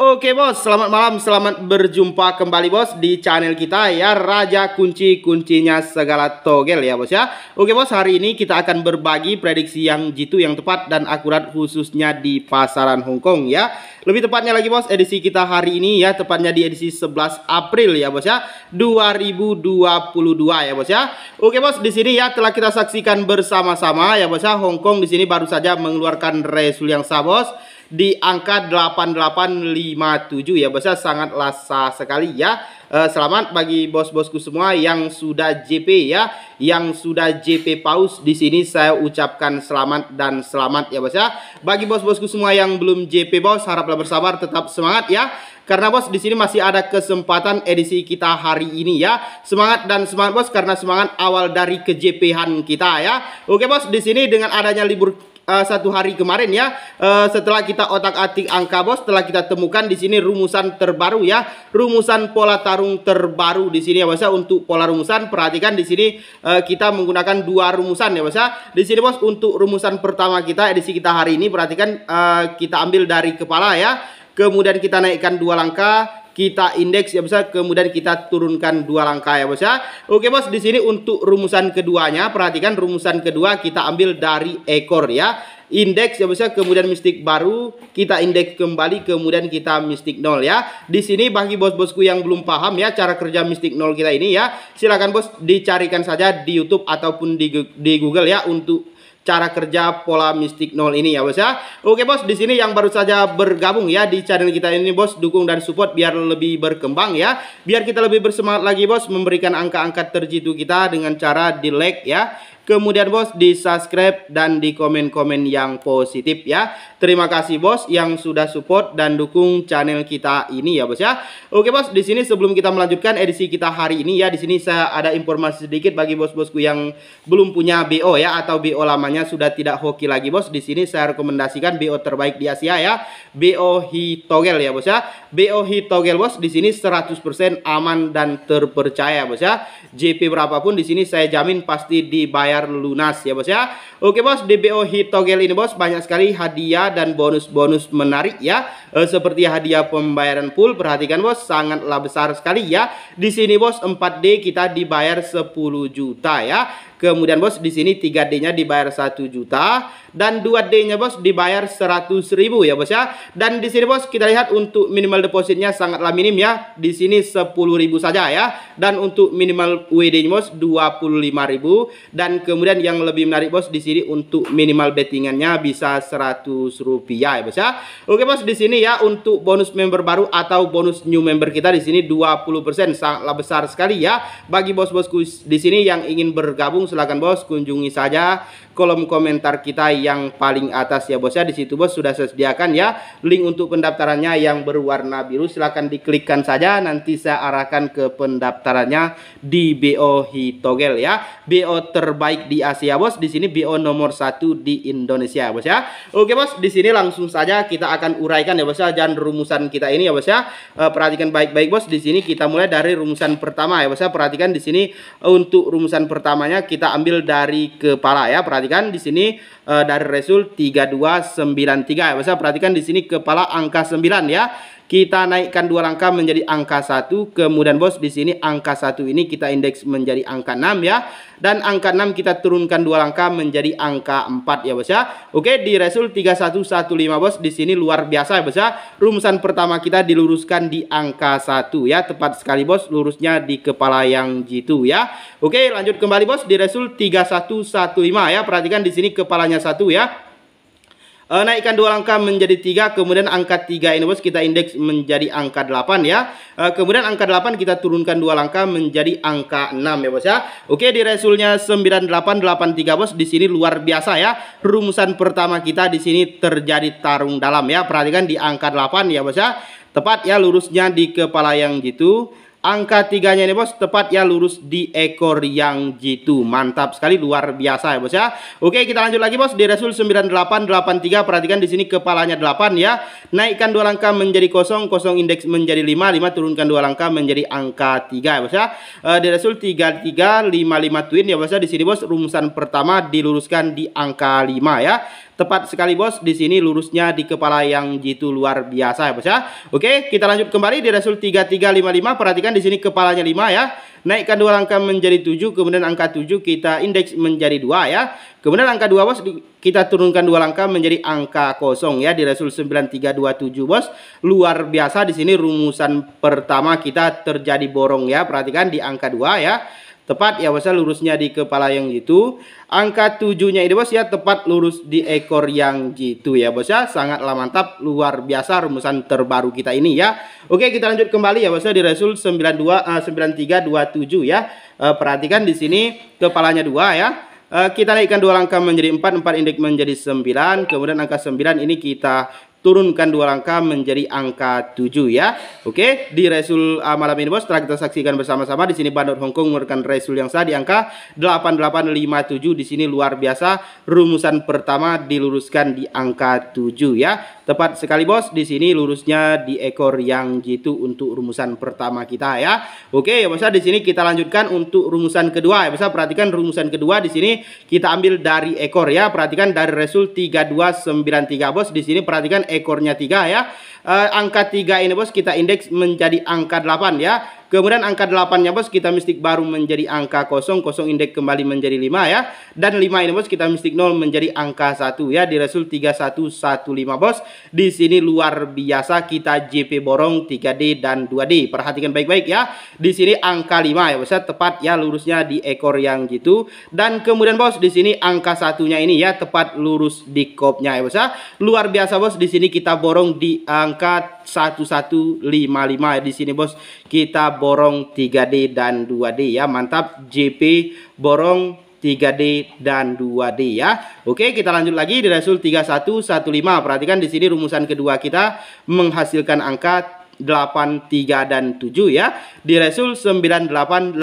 Oke bos, selamat malam, selamat berjumpa kembali bos di channel kita ya Raja Kunci Kuncinya Segala Togel ya bos ya Oke bos, hari ini kita akan berbagi prediksi yang jitu yang tepat dan akurat khususnya di pasaran Hongkong ya Lebih tepatnya lagi bos, edisi kita hari ini ya tepatnya di edisi 11 April ya bos ya 2022 ya bos ya Oke bos, di sini ya telah kita saksikan bersama-sama ya bos ya Hongkong di sini baru saja mengeluarkan resul yang sah bos di angka 8857 ya bosnya sangat lasa sekali ya eh, selamat bagi bos-bosku semua yang sudah JP ya yang sudah JP paus di sini saya ucapkan selamat dan selamat ya bos ya bagi bos-bosku semua yang belum JP bos haraplah bersabar tetap semangat ya karena bos di sini masih ada kesempatan edisi kita hari ini ya. Semangat dan semangat bos karena semangat awal dari kejepehan kita ya. Oke bos, di sini dengan adanya libur uh, satu hari kemarin ya uh, setelah kita otak-atik angka bos setelah kita temukan di sini rumusan terbaru ya rumusan pola tarung terbaru di sini ya bos ya untuk pola rumusan perhatikan di sini uh, kita menggunakan dua rumusan ya bos ya di sini bos untuk rumusan pertama kita edisi kita hari ini perhatikan uh, kita ambil dari kepala ya kemudian kita naikkan dua langkah kita indeks ya bos ya. Kemudian kita turunkan dua langkah ya bos ya. Oke bos, di sini untuk rumusan keduanya perhatikan rumusan kedua kita ambil dari ekor ya. Indeks ya bos ya, kemudian mistik baru, kita indeks kembali kemudian kita mistik nol ya. Di sini bagi bos-bosku yang belum paham ya cara kerja mistik nol kita ini ya, silakan bos dicarikan saja di YouTube ataupun di, di Google ya untuk cara kerja pola mistik nol ini ya bos ya. Oke bos, di sini yang baru saja bergabung ya di channel kita ini bos, dukung dan support biar lebih berkembang ya. Biar kita lebih bersemangat lagi bos memberikan angka-angka terjitu kita dengan cara di like ya. Kemudian bos di subscribe dan di komen-komen yang positif ya. Terima kasih bos yang sudah support dan dukung channel kita ini ya bos ya. Oke bos, di sini sebelum kita melanjutkan edisi kita hari ini ya, di sini saya ada informasi sedikit bagi bos-bosku yang belum punya BO ya atau BO lamanya sudah tidak hoki lagi bos. Di sini saya rekomendasikan BO terbaik di Asia ya, BO Hitogel ya bos ya. BO Hitogel bos di sini 100% aman dan terpercaya bos ya. JP berapapun di sini saya jamin pasti dibayar bayar lunas ya bos ya. Oke bos, DBO Hitogel ini bos banyak sekali hadiah dan bonus-bonus menarik ya. E, seperti hadiah pembayaran full, perhatikan bos sangatlah besar sekali ya. Di sini bos 4D kita dibayar 10 juta ya. Kemudian bos di sini 3D-nya dibayar 1 juta dan 2D-nya bos dibayar seratus ribu ya bos ya. Dan di sini bos kita lihat untuk minimal depositnya sangatlah minim ya. Di sini sepuluh ribu saja ya. Dan untuk minimal WD-nya bos lima ribu dan kemudian yang lebih menarik bos di sini untuk minimal bettingannya bisa 100 rupiah ya bos ya. Oke bos di sini ya untuk bonus member baru atau bonus new member kita di sini 20% sangatlah besar sekali ya bagi bos-bosku di sini yang ingin bergabung silahkan bos kunjungi saja kolom komentar kita yang paling atas ya bos ya. Di situ bos sudah saya sediakan ya link untuk pendaftarannya yang berwarna biru. Silahkan diklikkan saja nanti saya arahkan ke pendaftarannya di BO Hitogel ya. BO terbaik di Asia bos. Di sini BO nomor satu di Indonesia bos ya. Oke bos, di sini langsung saja kita akan uraikan ya bos ya dan rumusan kita ini ya bos ya. E, perhatikan baik-baik bos. Di sini kita mulai dari rumusan pertama ya bos ya. Perhatikan di sini untuk rumusan pertamanya kita ambil dari kepala ya. Perhatikan perhatikan di sini uh, dari Resul 3293. Bisa perhatikan di sini kepala angka 9 ya kita naikkan dua langkah menjadi angka satu Kemudian bos di sini angka satu ini kita indeks menjadi angka 6 ya. Dan angka 6 kita turunkan dua langkah menjadi angka 4 ya bos ya. Oke di resul 3115 bos di sini luar biasa ya bos ya. Rumusan pertama kita diluruskan di angka satu ya. Tepat sekali bos lurusnya di kepala yang jitu ya. Oke lanjut kembali bos di resul 3115 ya. Perhatikan di sini kepalanya satu ya uh, naikkan dua langkah menjadi tiga kemudian angka tiga ini bos kita indeks menjadi angka delapan ya uh, kemudian angka delapan kita turunkan dua langkah menjadi angka enam ya bos ya oke di resulnya tiga bos di sini luar biasa ya rumusan pertama kita di sini terjadi tarung dalam ya perhatikan di angka delapan ya bos ya tepat ya lurusnya di kepala yang gitu Angka tiganya ini bos tepat ya lurus di ekor yang jitu Mantap sekali luar biasa ya bos ya Oke kita lanjut lagi bos di Resul 9883 Perhatikan di sini kepalanya 8 ya Naikkan dua langkah menjadi kosong Kosong indeks menjadi 5 5 turunkan dua langkah menjadi angka 3 ya bos ya e, Di Resul 3355 twin ya bos ya Di sini bos rumusan pertama diluruskan di angka 5 ya Tepat sekali bos, di sini lurusnya di kepala yang jitu luar biasa ya bos ya. Oke, kita lanjut kembali di Rasul 3355. Perhatikan di sini kepalanya 5 ya naikkan dua langkah menjadi tujuh, kemudian angka tujuh kita indeks menjadi dua ya kemudian angka dua bos kita turunkan dua langkah menjadi angka kosong ya di Rasul 9327 bos luar biasa di sini rumusan pertama kita terjadi borong ya perhatikan di angka dua ya tepat ya bos ya, lurusnya di kepala yang itu, angka tujuhnya ini bos ya tepat lurus di ekor yang gitu ya bos ya sangatlah mantap luar biasa rumusan terbaru kita ini ya oke kita lanjut kembali ya bos ya di Rasul 92 eh, uh, 7 ya. E, perhatikan di sini kepalanya dua ya. E, kita naikkan dua langkah menjadi empat empat indeks menjadi sembilan kemudian angka sembilan ini kita turunkan dua langkah menjadi angka 7 ya. Oke, di resul uh, malam ini bos setelah kita saksikan bersama-sama di sini Bandar Hong Kong resul yang sah di angka 8857 di sini luar biasa rumusan pertama diluruskan di angka 7 ya. Tepat sekali bos di sini lurusnya di ekor yang gitu untuk rumusan pertama kita ya. Oke, ya bos di sini kita lanjutkan untuk rumusan kedua ya bos perhatikan rumusan kedua di sini kita ambil dari ekor ya. Perhatikan dari resul 3293 bos di sini perhatikan ekornya tiga ya uh, angka 3 ini bos kita indeks menjadi angka 8 ya. Kemudian angka 8-nya bos kita mistik baru menjadi angka kosong kosong indeks kembali menjadi 5 ya. Dan 5 ini bos kita mistik 0 menjadi angka 1 ya di satu 3115 bos. Di sini luar biasa kita JP borong 3D dan 2D. Perhatikan baik-baik ya. Di sini angka 5 ya bos ya tepat ya lurusnya di ekor yang gitu. Dan kemudian bos di sini angka satunya ini ya tepat lurus di kopnya ya bos ya. Luar biasa bos di sini kita borong di angka eh, angka 1155 di sini bos kita borong 3D dan 2D ya mantap JP borong 3D dan 2D ya. Oke, kita lanjut lagi di Rasul 3115. Perhatikan di sini rumusan kedua kita menghasilkan angka 83 dan 7 ya. Di Resul 9883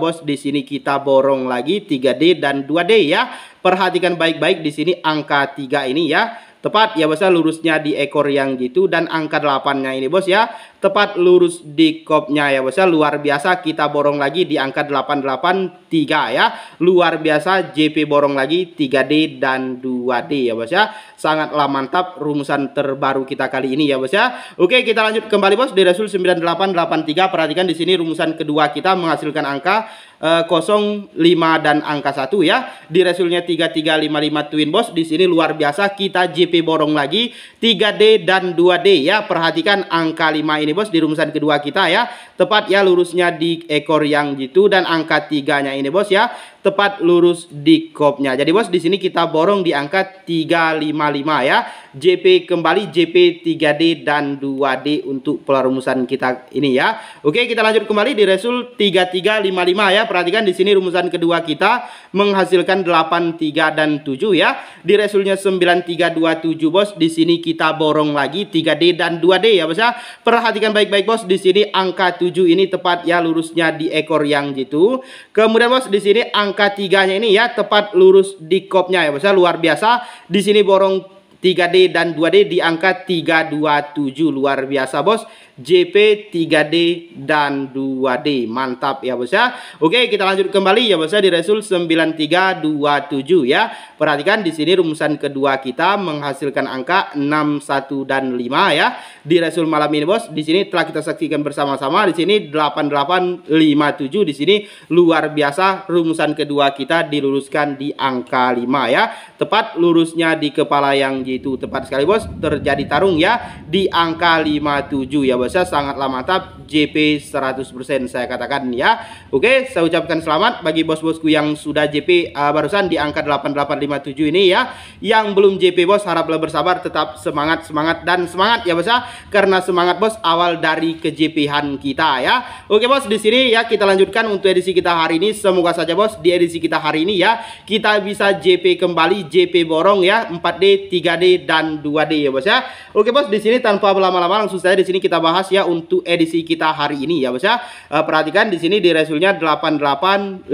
bos di sini kita borong lagi 3D dan 2D ya. Perhatikan baik-baik di sini angka 3 ini ya. Tepat ya bos ya lurusnya di ekor yang gitu dan angka 8-nya ini bos ya. Tepat lurus di kopnya ya bos ya. Luar biasa kita borong lagi di angka 883 ya. Luar biasa JP borong lagi 3D dan 2D ya bos ya. Sangatlah mantap rumusan terbaru kita kali ini ya bos ya. Oke kita lanjut kembali bos di Rasul 9883 perhatikan di sini rumusan kedua kita menghasilkan angka 05 eh, dan angka 1 ya. Di resulnya 3355 Twin Boss. Di sini luar biasa kita JP borong lagi 3D dan 2D ya. Perhatikan angka 5 ini Bos di rumusan kedua kita ya. Tepat ya lurusnya di ekor yang gitu dan angka tiganya ini bos ya. Tepat lurus di kopnya. Jadi bos di sini kita borong di angka 355 ya. JP kembali JP 3D dan 2D untuk rumusan kita ini ya. Oke, kita lanjut kembali di resul 3355 ya. Perhatikan di sini rumusan kedua kita menghasilkan 83 dan 7 ya. Di resulnya 9327 bos, di sini kita borong lagi 3D dan 2D ya bos ya. Perhatikan baik-baik bos, di sini angka 7 7 ini tepat ya lurusnya di ekor yang gitu. Kemudian Bos di sini angka tiganya ini ya tepat lurus di kopnya ya Bos. Ya, luar biasa. Di sini borong 3D dan 2D di angka 327 luar biasa bos JP 3D dan 2D mantap ya bos ya Oke kita lanjut kembali ya bos ya di resul 9327 ya perhatikan di sini rumusan kedua kita menghasilkan angka 61 dan 5 ya di resul malam ini bos di sini telah kita saksikan bersama-sama di sini 8857 di sini luar biasa rumusan kedua kita diluruskan di angka 5 ya tepat lurusnya di kepala yang itu tepat sekali bos terjadi tarung ya di angka 57 ya bos ya sangatlah mantap JP 100% saya katakan ya Oke saya ucapkan selamat bagi bos-bosku yang sudah JP uh, barusan di angka 8857 ini ya yang belum JP bos haraplah bersabar tetap semangat semangat dan semangat ya bos ya karena semangat bos awal dari ke kita ya Oke bos di sini ya kita lanjutkan untuk edisi kita hari ini semoga saja bos di edisi kita hari ini ya kita bisa JP kembali JP borong ya 4D 3D 3 dan 2D ya bos ya. Oke bos, di sini tanpa berlama-lama langsung saja di sini kita bahas ya untuk edisi kita hari ini ya bos ya. E, perhatikan di sini di resulnya 8857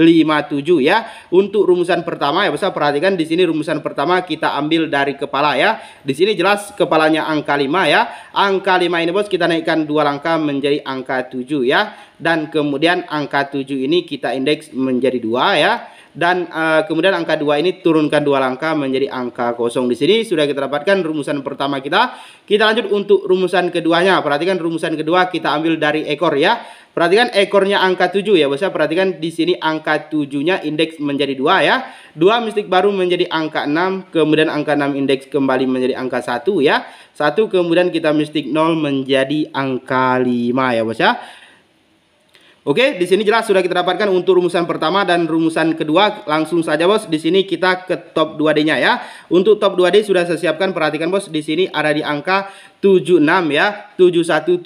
ya. Untuk rumusan pertama ya bos ya, perhatikan di sini rumusan pertama kita ambil dari kepala ya. Di sini jelas kepalanya angka 5 ya. Angka 5 ini bos kita naikkan dua langkah menjadi angka 7 ya. Dan kemudian angka 7 ini kita indeks menjadi dua ya dan uh, kemudian angka 2 ini turunkan dua langkah menjadi angka kosong di sini sudah kita dapatkan rumusan pertama kita kita lanjut untuk rumusan keduanya perhatikan rumusan kedua kita ambil dari ekor ya perhatikan ekornya angka 7 ya bosnya perhatikan di sini angka 7-nya indeks menjadi dua ya dua mistik baru menjadi angka 6 kemudian angka 6 indeks kembali menjadi angka satu ya satu kemudian kita mistik nol menjadi angka 5 ya bos ya Oke, di sini jelas sudah kita dapatkan untuk rumusan pertama dan rumusan kedua. Langsung saja bos, di sini kita ke top 2D-nya ya. Untuk top 2D sudah saya siapkan, perhatikan bos, di sini ada di angka 76 ya 7175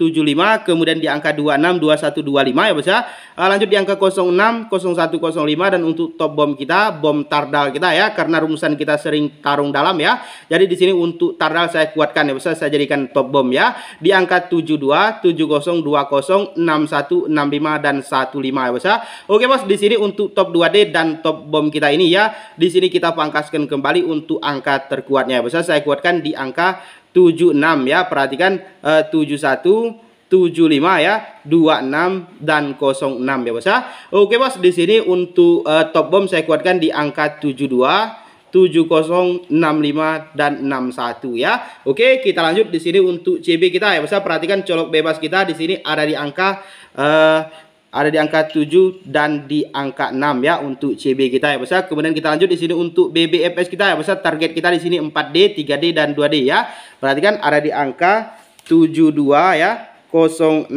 kemudian di angka 26 2125 ya bos ya eh, lanjut di angka 06 0105 dan untuk top bom kita bom tardal kita ya karena rumusan kita sering tarung dalam ya jadi di sini untuk tardal saya kuatkan ya bos ya saya jadikan top bom ya di angka 72 70 dan 15 ya bos ya oke bos di sini untuk top 2D dan top bom kita ini ya di sini kita pangkaskan kembali untuk angka terkuatnya ya bos ya saya kuatkan di angka 76 ya. Perhatikan eh, 71 75 ya, 26 dan 06 ya bos ya. Oke bos, di sini untuk eh, top bomb saya kuatkan di angka 72 7065 dan 61 ya. Oke, kita lanjut di sini untuk CB kita ya. bos ya perhatikan colok bebas kita di sini ada di angka eh, ada di angka 7 dan di angka 6 ya untuk CB kita ya besar. Kemudian kita lanjut di sini untuk BBFS kita ya besar. Target kita di sini 4D, 3D dan 2D ya. Perhatikan ada di angka 72 ya 06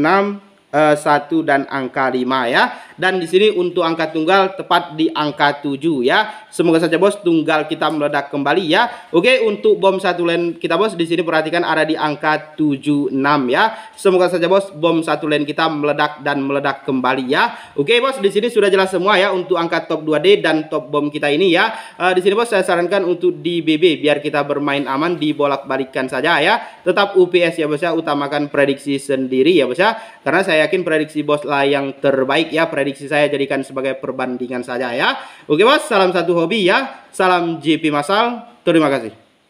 Eh, satu dan angka 5 ya. Dan di sini untuk angka tunggal tepat di angka 7 ya. Semoga saja bos tunggal kita meledak kembali ya. Oke, untuk bom satu lane kita bos di sini perhatikan ada di angka 76 ya. Semoga saja bos bom satu lane kita meledak dan meledak kembali ya. Oke bos, di sini sudah jelas semua ya untuk angka top 2D dan top bom kita ini ya. E, di sini bos saya sarankan untuk di BB biar kita bermain aman dibolak-balikkan saja ya. Tetap UPS ya bos ya, utamakan prediksi sendiri ya bos ya. Karena saya yakin prediksi bos lah yang terbaik ya. Prediksi saya jadikan sebagai perbandingan saja ya. Oke bos, salam satu hobi ya. Salam JP Masal. Terima kasih.